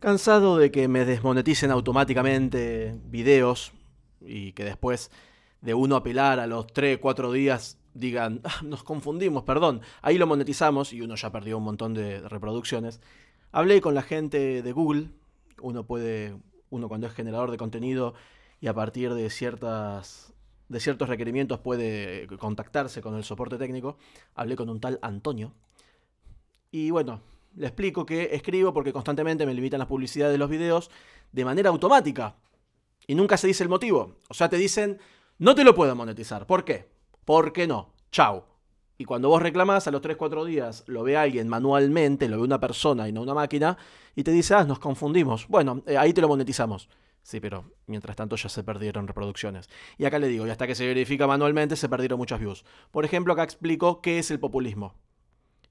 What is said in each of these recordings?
Cansado de que me desmoneticen automáticamente videos y que después de uno apelar a los 3, 4 días digan, ah, nos confundimos, perdón, ahí lo monetizamos y uno ya perdió un montón de reproducciones. Hablé con la gente de Google, uno puede, uno cuando es generador de contenido y a partir de ciertas de ciertos requerimientos puede contactarse con el soporte técnico. Hablé con un tal Antonio. Y bueno, le explico que escribo porque constantemente me limitan las publicidades de los videos de manera automática. Y nunca se dice el motivo. O sea, te dicen, no te lo puedo monetizar. ¿Por qué? Porque no. Chao. Y cuando vos reclamás, a los 3-4 días lo ve alguien manualmente, lo ve una persona y no una máquina, y te dice, ah, nos confundimos. Bueno, eh, ahí te lo monetizamos. Sí, pero mientras tanto ya se perdieron reproducciones. Y acá le digo, y hasta que se verifica manualmente se perdieron muchas views. Por ejemplo, acá explico qué es el populismo.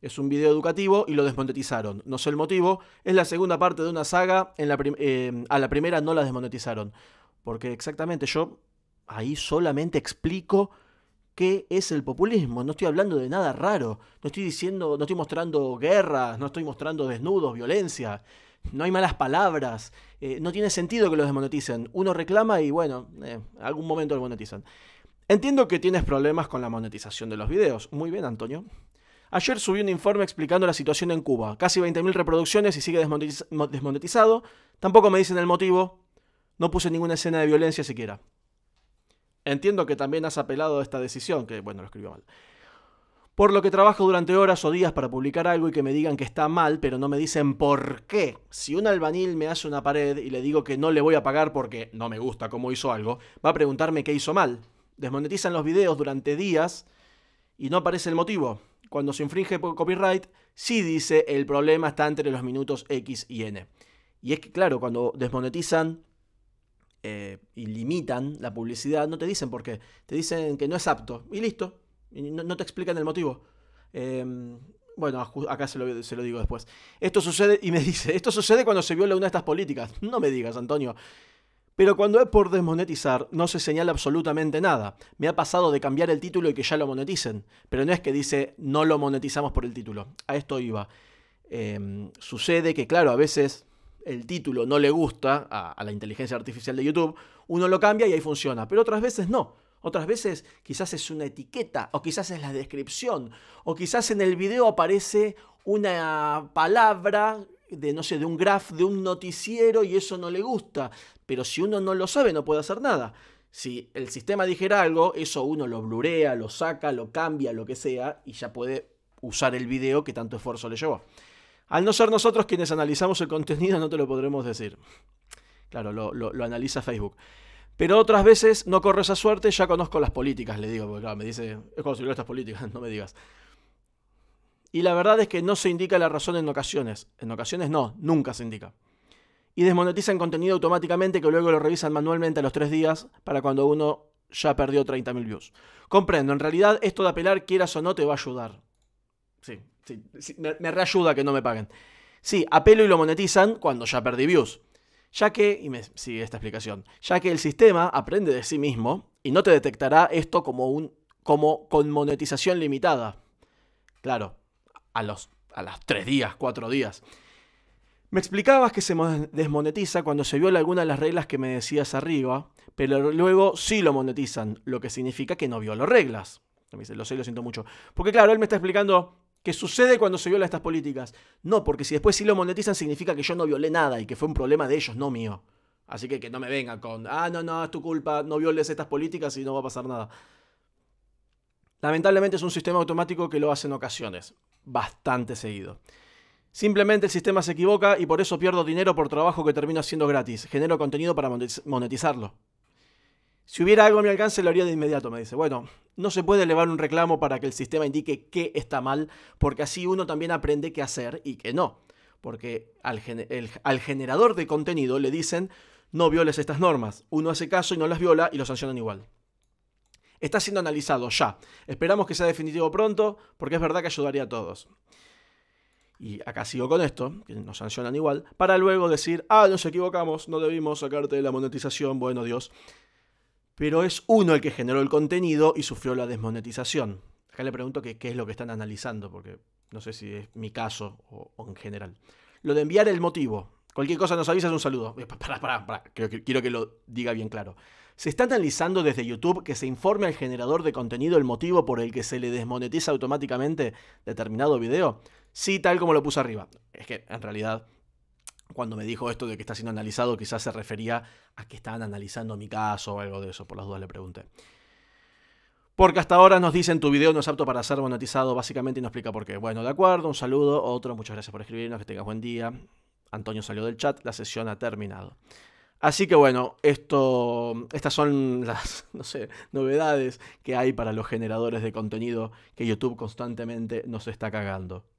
Es un video educativo y lo desmonetizaron. No sé el motivo. Es la segunda parte de una saga. En eh, a la primera no la desmonetizaron. Porque exactamente yo ahí solamente explico qué es el populismo. No estoy hablando de nada raro. No estoy diciendo, no estoy mostrando guerras, no estoy mostrando desnudos, violencia. No hay malas palabras. Eh, no tiene sentido que lo desmoneticen. Uno reclama y bueno, eh, algún momento lo monetizan. Entiendo que tienes problemas con la monetización de los videos. Muy bien, Antonio. Ayer subí un informe explicando la situación en Cuba. Casi 20.000 reproducciones y sigue desmonetizado. Tampoco me dicen el motivo. No puse ninguna escena de violencia siquiera. Entiendo que también has apelado a esta decisión, que bueno, lo escribió mal. Por lo que trabajo durante horas o días para publicar algo y que me digan que está mal, pero no me dicen por qué. Si un albanil me hace una pared y le digo que no le voy a pagar porque no me gusta cómo hizo algo, va a preguntarme qué hizo mal. Desmonetizan los videos durante días y no aparece el motivo cuando se infringe por copyright, sí dice el problema está entre los minutos X y N. Y es que, claro, cuando desmonetizan eh, y limitan la publicidad, no te dicen por qué. Te dicen que no es apto. Y listo. no, te explican el motivo. Em, bueno, acá se lo, digo después. Esto sucede, y me dice, esto sucede cuando se viola una de estas políticas. No me digas, Antonio. Pero cuando es por desmonetizar, no se señala absolutamente nada. Me ha pasado de cambiar el título y que ya lo moneticen, pero no es que dice no lo monetizamos por el título. A esto iba. Em, sucede que, claro, a veces el título no le gusta a, a, la inteligencia artificial de YouTube, uno lo cambia y ahí funciona, pero otras veces no. Otras veces quizás es una etiqueta, o quizás es la descripción, o quizás en el video aparece una palabra de, no sé, de un graf, de un noticiero y eso no le gusta. Pero si uno no lo sabe, no puede hacer nada. Si el sistema dijera algo, eso uno lo blurea, lo saca, lo cambia, lo que sea, y ya puede usar el video que tanto esfuerzo le llevó. Al no ser nosotros quienes analizamos el contenido, no te lo podremos decir. Claro, lo, analiza Facebook. Pero otras veces no corre esa suerte, ya conozco las políticas, le digo, porque claro, me dice, es como si estas políticas, no me digas y la verdad es que no se indica la razón en ocasiones. En ocasiones no, nunca se indica. Y desmonetizan contenido automáticamente que luego lo revisan manualmente a los tres días para cuando uno ya perdió 30.000 views. Comprendo, en realidad esto de apelar, quieras o no, te va a ayudar. Sí, sí, me, me, reayuda que no me paguen. Sí, apelo y lo monetizan cuando ya perdí views. Ya que, y me sigue esta explicación, ya que el sistema aprende de sí mismo y no te detectará esto como, un, como con monetización limitada. Claro, a los, a tres días, cuatro días. Me explicabas que se desmonetiza cuando se viola alguna de las reglas que me decías arriba, pero luego sí lo monetizan, lo que significa que no violó reglas. lo sé, lo siento mucho. Porque claro, él me está explicando qué sucede cuando se viola estas políticas. No, porque si después sí lo monetizan significa que yo no violé nada y que fue un problema de ellos, no mío. Así que que no me venga con, ah, no, no, es tu culpa, no violes estas políticas y no va a pasar nada. Lamentablemente es un sistema automático que lo hace en ocasiones, bastante seguido. Simplemente el sistema se equivoca y por eso pierdo dinero por trabajo que termino haciendo gratis. Genero contenido para monetizarlo. Si hubiera algo a mi alcance, lo haría de inmediato, me dice. Bueno, no se puede elevar un reclamo para que el sistema indique qué está mal, porque así uno también aprende qué hacer y qué no. Porque al, al generador de contenido le dicen, no violes estas normas. Uno hace caso y no las viola y lo sancionan igual está siendo analizado ya. Esperamos que sea definitivo pronto, porque es verdad que ayudaría a todos. Y acá sigo con esto, que nos sancionan igual, para luego decir, ah, nos equivocamos, no debimos sacarte de la monetización, bueno Dios. Pero es uno el que generó el contenido y sufrió la desmonetización. Acá le pregunto qué es lo que están analizando, porque no sé si es mi caso o, en general. Lo de enviar el motivo, Cualquier cosa nos avisas, un saludo. quiero, que lo diga bien claro. Se está analizando desde YouTube que se informe al generador de contenido el motivo por el que se le desmonetiza automáticamente determinado video. Sí, tal como lo puse arriba. Es que en realidad cuando me dijo esto de que está siendo analizado, quizás se refería a que estaban analizando mi caso o algo de eso, por las dudas le pregunté. Porque hasta ahora nos dicen tu video no es apto para ser monetizado, básicamente, y nos explica por qué. Bueno, de acuerdo, un saludo, otro, muchas gracias por escribirnos, que tengas buen día. Antonio salió del chat, la sesión ha terminado. Así que bueno, esto, estas son las no sé, novedades que hay para los generadores de contenido que YouTube constantemente nos está cagando.